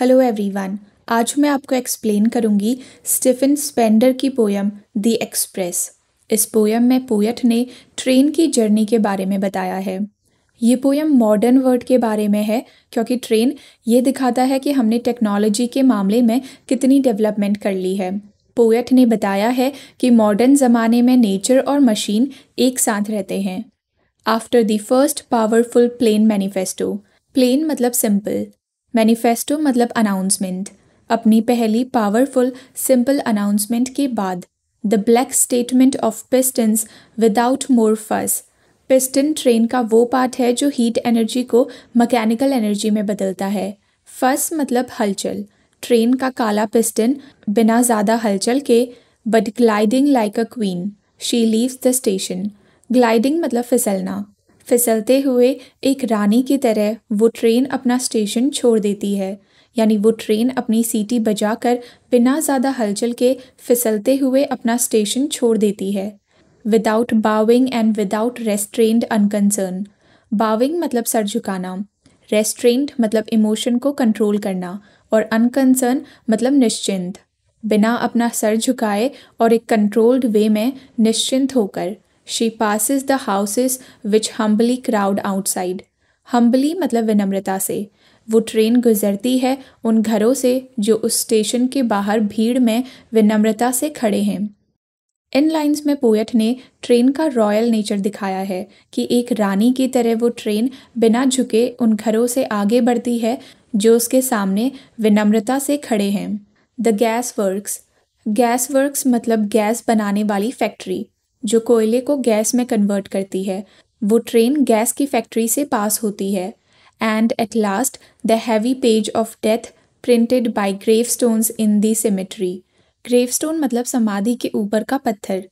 hello everyone आज मैं आपको एक्सप्लेन करूंगी स्टीफन स्पेंडर की पोयम द एक्सप्रेस इस पोयम में पोयट ने ट्रेन की जर्नी के बारे में बताया है ये पोयम मॉडर्न वर्ल्ड के बारे में है क्योंकि ट्रेन ये दिखाता है कि हमने टेक्नोलॉजी के मामले में कितनी डेवलपमेंट कर ली है पोएट ने बताया है कि मॉडर्न ज़माने में नेचर और मशीन एक साथ रहते हैं after the first powerful plain manifesto plain मतलब सिंपल मैनिफेस्टो मतलब अनाउंसमेंट अपनी पहली पावरफुल सिंपल अनाउंसमेंट के बाद the black statement of pistons without more fuss piston train का वो पार्ट है जो हीट एनर्जी को मैकेनिकल एनर्जी में बदलता है फस मतलब हलचल ट्रेन का काला पिस्टन बिना ज़्यादा हलचल के but gliding like a queen she leaves the station gliding मतलब फिसलना फिसलते हुए एक रानी की तरह वो ट्रेन अपना स्टेशन छोड़ देती है यानी वो ट्रेन अपनी सीटी बजाकर बिना ज़्यादा हलचल के फिसलते हुए अपना स्टेशन छोड़ देती है without bowing and without restrained unconcern bowing मतलब सर झुकाना रेस्ट्रेंड मतलब इमोशन को कंट्रोल करना और अनकंसर्न मतलब निश्चिंत बिना अपना सर झुकाए और एक कंट्रोल्ड वे में निश्चिंत होकर she passes the houses which humbly crowd outside humbly मतलब विनम्रता से वो ट्रेन गुजरती है उन घरों से जो उस स्टेशन के बाहर भीड़ में विनम्रता से खड़े हैं इन लाइंस में पोएट ने ट्रेन का रॉयल नेचर दिखाया है कि एक रानी की तरह वो ट्रेन बिना झुके उन घरों से आगे बढ़ती है जो उसके सामने विनम्रता से खड़े हैं the gas works gas works मतलब गैस बनाने वाली फैक्ट्री जो कोयले को गैस में कन्वर्ट करती है वो ट्रेन गैस की फैक्ट्री से पास होती है and at last the heavy page of death printed by grave stones in the cemetery grave stone मतलब समाधि के ऊपर का पत्थर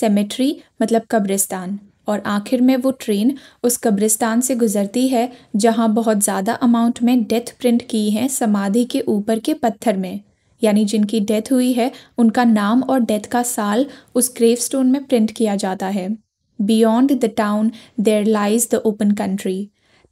सेमेट्री मतलब कब्रिस्तान और आखिर में वो ट्रेन उस कब्रिस्तान से गुजरती है जहाँ बहुत ज़्यादा अमाउंट में डेथ प्रिंट की है समाधि के ऊपर के पत्थर में यानी जिनकी डेथ हुई है उनका नाम और डेथ का साल उस ग्रेव में प्रिंट किया जाता है beyond the town there lies the open country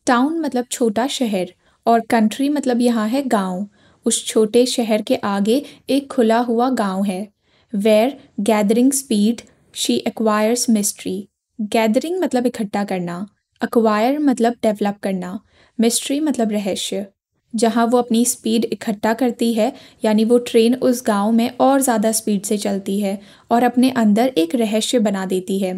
town मतलब छोटा शहर और कंट्री मतलब यहाँ है गांव उस छोटे शहर के आगे एक खुला हुआ गांव है where gathering speed she acquires mystery gathering मतलब इकट्ठा करना अक्वायर मतलब डेवलप करना मिस्ट्री मतलब रहस्य जहाँ वो अपनी स्पीड इकट्ठा करती है यानी वो ट्रेन उस गांव में और ज़्यादा स्पीड से चलती है और अपने अंदर एक रहस्य बना देती है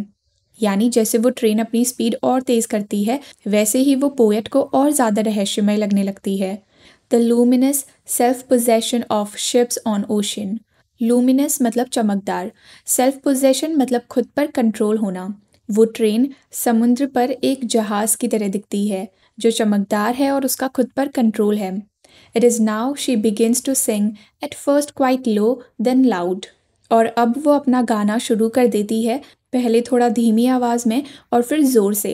यानी जैसे वो ट्रेन अपनी स्पीड और तेज़ करती है वैसे ही वो पोएट को और ज़्यादा रहस्यमय लगने लगती है the luminous self possession of ships on ocean luminous मतलब चमकदार सेल्फ पोजेशन मतलब खुद पर कंट्रोल होना वो ट्रेन समुद्र पर एक जहाज़ की तरह दिखती है जो चमकदार है और उसका खुद पर कंट्रोल है it is now she begins to sing at first quite low then loud और अब वो अपना गाना शुरू कर देती है पहले थोड़ा धीमी आवाज़ में और फिर ज़ोर से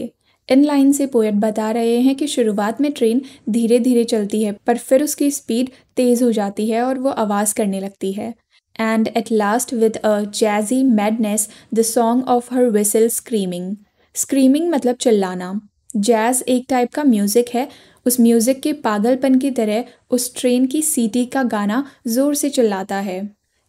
इन लाइन से पोएट बता रहे हैं कि शुरुआत में ट्रेन धीरे धीरे चलती है पर फिर उसकी स्पीड तेज़ हो जाती है और वो आवाज़ करने लगती है and at last with a jazzy madness the song of her whistle screaming screaming मतलब चिल्लाना जैज़ एक टाइप का म्यूज़िक है उस म्यूज़िक के पागलपन की तरह उस ट्रेन की सीटी का गाना ज़ोर से चिल्लाता है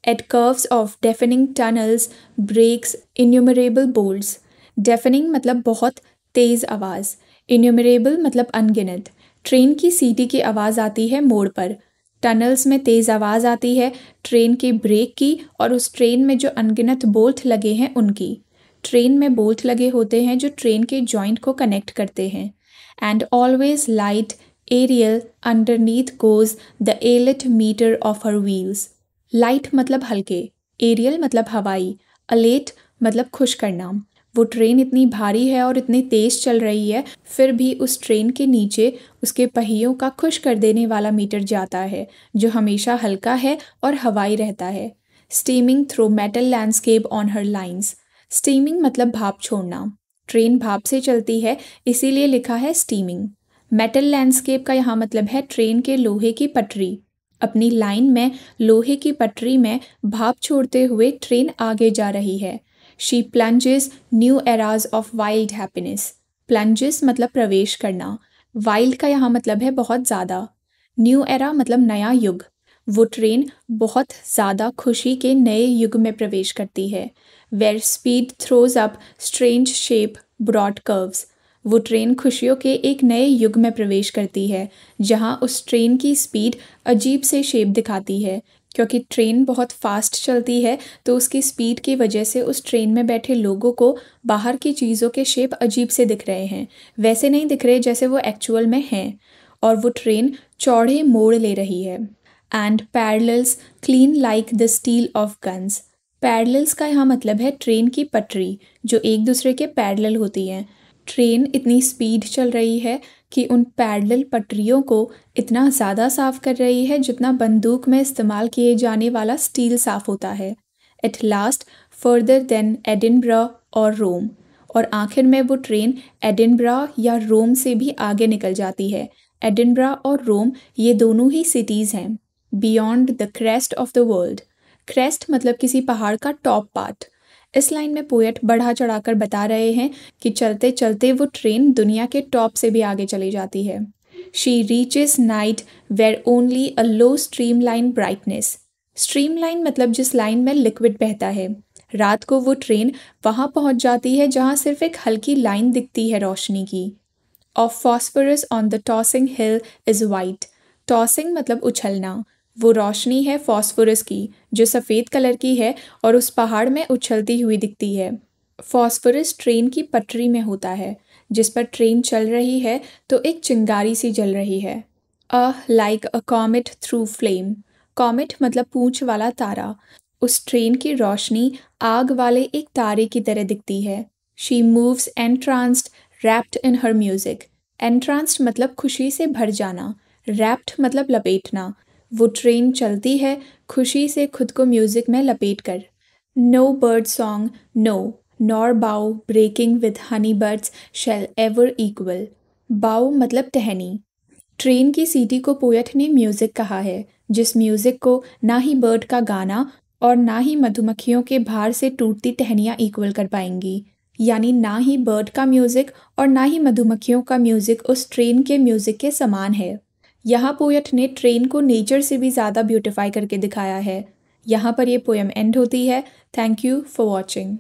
at curves of deafening tunnels brakes innumerable bolts deafening मतलब बहुत तेज़ आवाज़ इन्यूमरेबल मतलब अनगिनत ट्रेन की सीटी की आवाज़ आती है मोड़ पर टनल्स में तेज़ आवाज़ आती है ट्रेन के ब्रेक की और उस ट्रेन में जो अनगिनत बोल्ट लगे हैं उनकी ट्रेन में बोल्ट लगे होते हैं जो ट्रेन के जॉइंट को कनेक्ट करते हैं and always light aerial underneath goes the elate metre of her wheels light मतलब हल्के एरियल मतलब हवाई अलेट मतलब खुश करना वो ट्रेन इतनी भारी है और इतनी तेज़ चल रही है फिर भी उस ट्रेन के नीचे उसके पहियों का खुश कर देने वाला मीटर जाता है जो हमेशा हल्का है और हवाई रहता है steaming through metal landscape on her lines steaming मतलब भाप छोड़ना ट्रेन भाप से चलती है इसीलिए लिखा है स्टीमिंग मेटल लैंडस्केप का यहाँ मतलब है ट्रेन के लोहे की पटरी अपनी लाइन में लोहे की पटरी में भाप छोड़ते हुए ट्रेन आगे जा रही है she plunges new eras of wild happiness plunges मतलब प्रवेश करना वाइल्ड का यहाँ मतलब है बहुत ज़्यादा न्यू एरा मतलब नया युग वो ट्रेन बहुत ज़्यादा खुशी के नए युग में प्रवेश करती है where speed throws up strange shapes broad curves वो ट्रेन खुशियों के एक नए युग में प्रवेश करती है जहाँ उस ट्रेन की स्पीड अजीब से शेप दिखाती है क्योंकि ट्रेन बहुत फास्ट चलती है तो उसकी स्पीड की वजह से उस ट्रेन में बैठे लोगों को बाहर की चीज़ों के शेप अजीब से दिख रहे हैं वैसे नहीं दिख रहे जैसे वो एक्चुअल में हैं और वो ट्रेन चौड़े मोड़ ले रही है and parallels clean like the steel of guns parallels का यहाँ मतलब है ट्रेन की पटरी जो एक दूसरे के पैरल होती हैं ट्रेन इतनी स्पीड चल रही है कि उन पैरल पटरियों को इतना ज़्यादा साफ कर रही है जितना बंदूक में इस्तेमाल किए जाने वाला स्टील साफ होता है at last further than Edinburgh और रोम और आखिर में वो ट्रेन एडिनब्रा या रोम से भी आगे निकल जाती है एडिनब्रा और रोम ये दोनों ही सिटीज़ हैं beyond the crest of the world crest मतलब किसी पहाड़ का टॉप पार्ट इस लाइन में पोएट बढ़ा चढ़ाकर बता रहे हैं कि चलते चलते वो ट्रेन दुनिया के टॉप से भी आगे चली जाती है she reaches night where only a low streamline brightness streamline मतलब जिस लाइन में लिक्विड बहता है रात को वो ट्रेन वहाँ पहुँच जाती है जहाँ सिर्फ एक हल्की लाइन दिखती है रोशनी की और phosphorus on the tossing hill is white tossing मतलब उछलना वो रोशनी है फॉस्फोरस की जो सफ़ेद कलर की है और उस पहाड़ में उछलती हुई दिखती है फॉस्फोरस ट्रेन की पटरी में होता है जिस पर ट्रेन चल रही है तो एक चिंगारी सी जल रही है a like a comet through flame comet मतलब पूंछ वाला तारा उस ट्रेन की रोशनी आग वाले एक तारे की तरह दिखती है she moves entranced wrapped in her music entranced मतलब खुशी से भर जाना रैप्ड मतलब लपेटना वो ट्रेन चलती है खुशी से खुद को म्यूज़िक में लपेट कर no bird song no nor bough breaking with honey birds shall ever equal bough मतलब टहनी ट्रेन की सीटी को पोएट ने म्यूज़िक कहा है जिस म्यूज़िक को ना ही बर्ड का गाना और ना ही मधुमक्खियों के भार से टूटती टहनियाँ इक्वल कर पाएंगी यानी ना ही बर्ड का म्यूज़िक और ना ही मधुमक्खियों का म्यूज़िक उस ट्रेन के म्यूज़िक के समान है यहाँ पोएट ने ट्रेन को नेचर से भी ज़्यादा ब्यूटिफाई करके दिखाया है यहाँ पर ये पोएम एंड होती है थैंक यू फॉर वॉचिंग